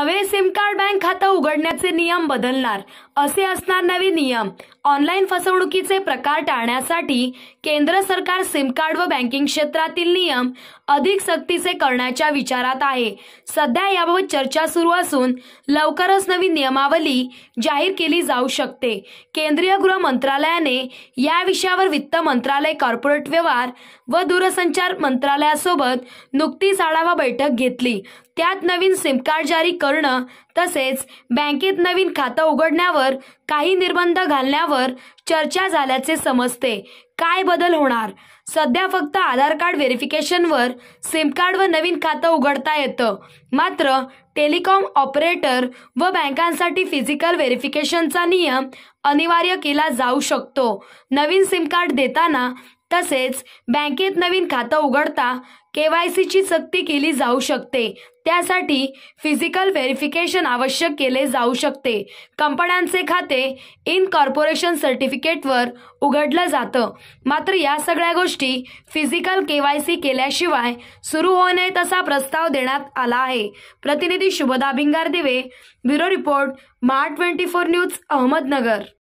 नवे SIM card bank खातं उघडण्याचे नियम बदलणार असे असणार नवे नियम ऑनलाइन फसवणुकीचे प्रकार टाळण्यासाठी केंद्र सरकार सिम कार्ड व बँकिंग क्षेत्रातील नियम अधिक सक्तीचे करण्याच्या विचारात आहे सध्या याबाबत चर्चा सुरू असून लवकरच नवीन नियमावली जाहीर केली जाऊ शकते केंद्रीय गृह मंत्रालयाने या विषयावर वित्त मंत्रालय कॉर्पोरेट व्यवहार व दूरसंचार मंत्रालयासोबत नुकतीच आढावा बैठक घेतली त्यात नवीन सिम कार्ड जारी कर करणं तसेच बँकेत नवीन खातं उघडण्यावर काही निर्बंध घालण्यावर चर्चा झाल्याचे समजते काय बदल होणार सध्या फक्त आधार कार्ड व्हेरिफिकेशनवर सिम कार्ड व नवीन खातं उघडता येतं मात्र टेलिकॉम ऑपरेटर व बँकांसाठी फिजिकल व्हेरिफिकेशनचा नियम अनिवार्य केला जाऊ शकतो नवीन सिम कार्ड देताना तसेच बँकेत नवीन खातं उघडता केवायसीची सक्ती केली जाऊ शकते त्यासाठी फिजिकल व्हेरिफिकेशन आवश्यक केले जाऊ शकते कंपन्यांचे खाते इन कॉर्पोरेशन सर्टिफिकेटवर उघडलं जातं मात्र या सगळ्या गोष्टी फिजिकल के वाय सी केल्याशिवाय सुरू होऊ नयेत असा प्रस्ताव देण्यात आला आहे प्रतिनिधी Shubhada Bhingardive bureau report Maha twenty four news Ahmednagar